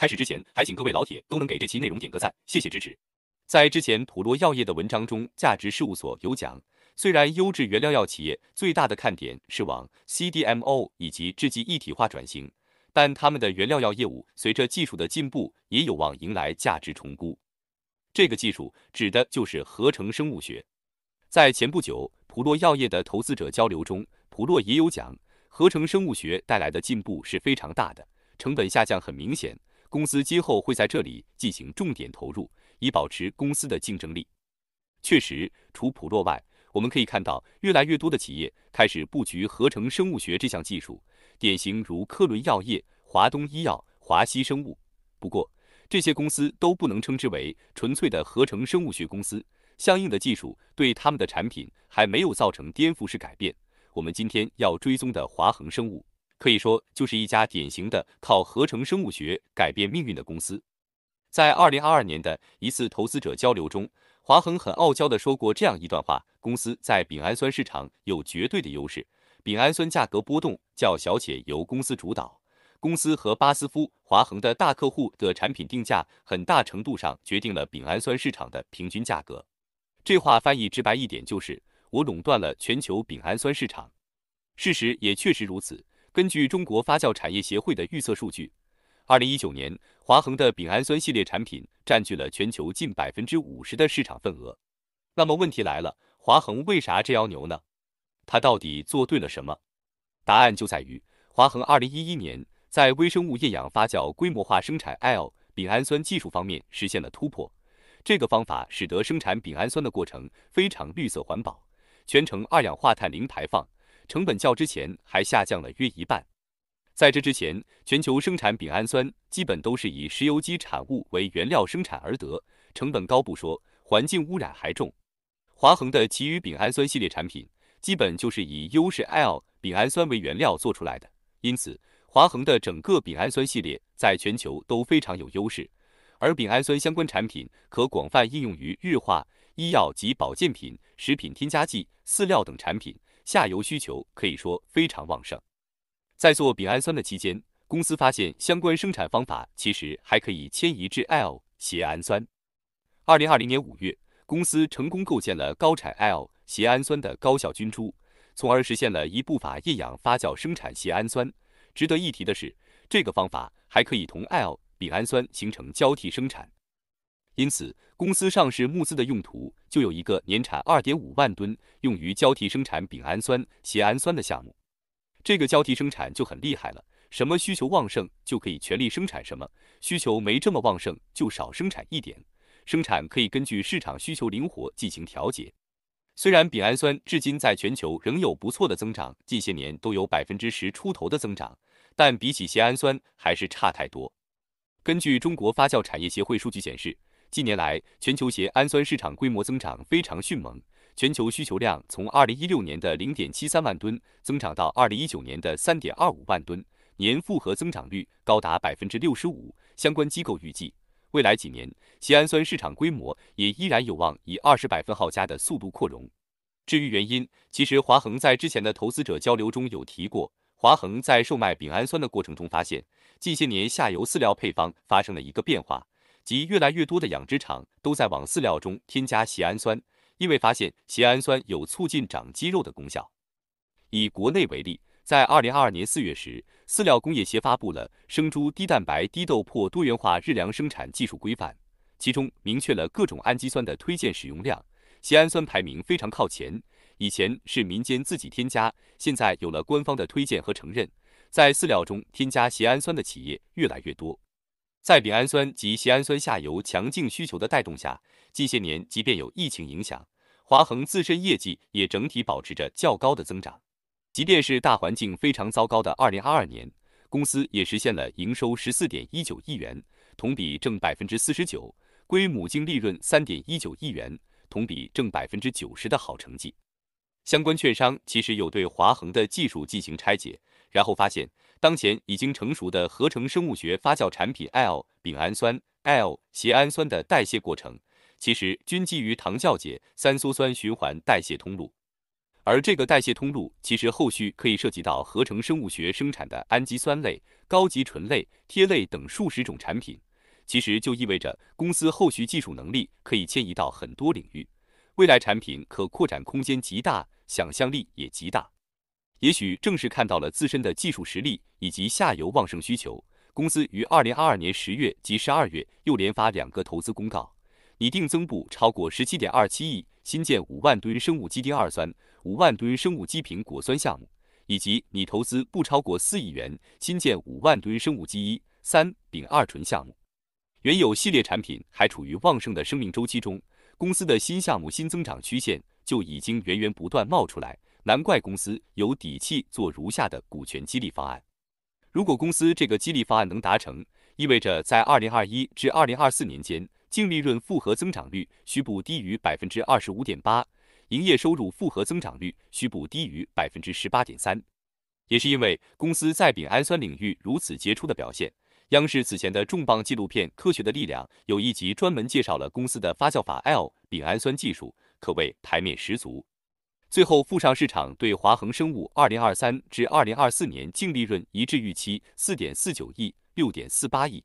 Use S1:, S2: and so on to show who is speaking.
S1: 开始之前，还请各位老铁都能给这期内容点个赞，谢谢支持。在之前普洛药业的文章中，价值事务所有讲，虽然优质原料药企业最大的看点是往 CDMO 以及制剂一体化转型，但他们的原料药业务随着技术的进步，也有望迎来价值重估。这个技术指的就是合成生物学。在前不久普洛药业的投资者交流中，普洛也有讲，合成生物学带来的进步是非常大的，成本下降很明显。公司今后会在这里进行重点投入，以保持公司的竞争力。确实，除普洛外，我们可以看到越来越多的企业开始布局合成生物学这项技术，典型如科伦药业、华东医药、华西生物。不过，这些公司都不能称之为纯粹的合成生物学公司，相应的技术对他们的产品还没有造成颠覆式改变。我们今天要追踪的华恒生物。可以说，就是一家典型的靠合成生物学改变命运的公司。在二零二二年的一次投资者交流中，华恒很傲娇的说过这样一段话：，公司在丙氨酸市场有绝对的优势，丙氨酸价格波动较小且由公司主导，公司和巴斯夫、华恒的大客户的产品定价，很大程度上决定了丙氨酸市场的平均价格。这话翻译直白一点，就是我垄断了全球丙氨酸市场。事实也确实如此。根据中国发酵产业协会的预测数据，二零一九年华恒的丙氨酸系列产品占据了全球近百分之五十的市场份额。那么问题来了，华恒为啥这样牛呢？它到底做对了什么？答案就在于华恒二零一一年在微生物厌氧发酵规模化生产 L 丙氨酸技术方面实现了突破。这个方法使得生产丙氨酸的过程非常绿色环保，全程二氧化碳零排放。成本较之前还下降了约一半。在这之前，全球生产丙氨酸基本都是以石油基产物为原料生产而得，成本高不说，环境污染还重。华恒的其余丙氨酸系列产品基本就是以优势 L 丙氨酸为原料做出来的，因此华恒的整个丙氨酸系列在全球都非常有优势。而丙氨酸相关产品可广泛应用于日化、医药及保健品、食品添加剂、饲料等产品。下游需求可以说非常旺盛。在做丙氨酸的期间，公司发现相关生产方法其实还可以迁移至 L- 缬氨酸。二零二零年五月，公司成功构建了高产 L- 缬氨酸的高效菌株，从而实现了一步法液氧发酵生产缬氨酸。值得一提的是，这个方法还可以同 L- 丙氨酸形成交替生产。因此，公司上市募资的用途就有一个年产二点五万吨用于交替生产丙氨酸、缬氨酸的项目。这个交替生产就很厉害了，什么需求旺盛就可以全力生产，什么需求没这么旺盛就少生产一点，生产可以根据市场需求灵活进行调节。虽然丙氨酸至今在全球仍有不错的增长，近些年都有百分之十出头的增长，但比起缬氨酸还是差太多。根据中国发酵产业协会数据显示，近年来，全球缬氨酸市场规模增长非常迅猛，全球需求量从二零一六年的零点七三万吨增长到二零一九年的三点二五万吨，年复合增长率高达百分之六十五。相关机构预计，未来几年缬氨酸市场规模也依然有望以二十百分号加的速度扩容。至于原因，其实华恒在之前的投资者交流中有提过，华恒在售卖丙氨酸的过程中发现，近些年下游饲料配方发生了一个变化。及越来越多的养殖场都在往饲料中添加缬氨酸，因为发现缬氨酸有促进长肌肉的功效。以国内为例，在二零二二年四月时，饲料工业协会发布了生猪低蛋白低豆粕多元化日粮生产技术规范，其中明确了各种氨基酸的推荐使用量，缬氨酸排名非常靠前。以前是民间自己添加，现在有了官方的推荐和承认，在饲料中添加缬氨酸的企业越来越多。在丙氨酸及缬氨酸下游强劲需求的带动下，近些年即便有疫情影响，华恒自身业绩也整体保持着较高的增长。即便是大环境非常糟糕的二零二二年，公司也实现了营收十四点一九亿元，同比正百分之四十九，归母净利润三点一九亿元，同比正百分之九十的好成绩。相关券商其实有对华恒的技术进行拆解，然后发现。当前已经成熟的合成生物学发酵产品 L 丙氨酸、L 谷氨酸的代谢过程，其实均基于糖酵解三羧酸循环代谢通路。而这个代谢通路其实后续可以涉及到合成生物学生产的氨基酸类、高级醇类、萜类等数十种产品，其实就意味着公司后续技术能力可以迁移到很多领域，未来产品可扩展空间极大，想象力也极大。也许正是看到了自身的技术实力以及下游旺盛需求，公司于二零二二年十月及十二月又连发两个投资公告，拟定增补超过十七点二七亿，新建五万吨生物基丁二酸、五万吨生物基苹果酸项目，以及拟投资不超过四亿元，新建五万吨生物基一三丙二醇项目。原有系列产品还处于旺盛的生命周期中，公司的新项目新增长曲线就已经源源不断冒出来。难怪公司有底气做如下的股权激励方案。如果公司这个激励方案能达成，意味着在二零二一至二零二四年间，净利润复合增长率需不低于百分之二十五点八，营业收入复合增长率需不低于百分之十八点三。也是因为公司在丙氨酸领域如此杰出的表现，央视此前的重磅纪录片《科学的力量》有一集专门介绍了公司的发酵法 L 丙氨酸技术，可谓台面十足。最后附上市场对华恒生物二零二三至二零二四年净利润一致预期：四点四九亿、六点四八亿。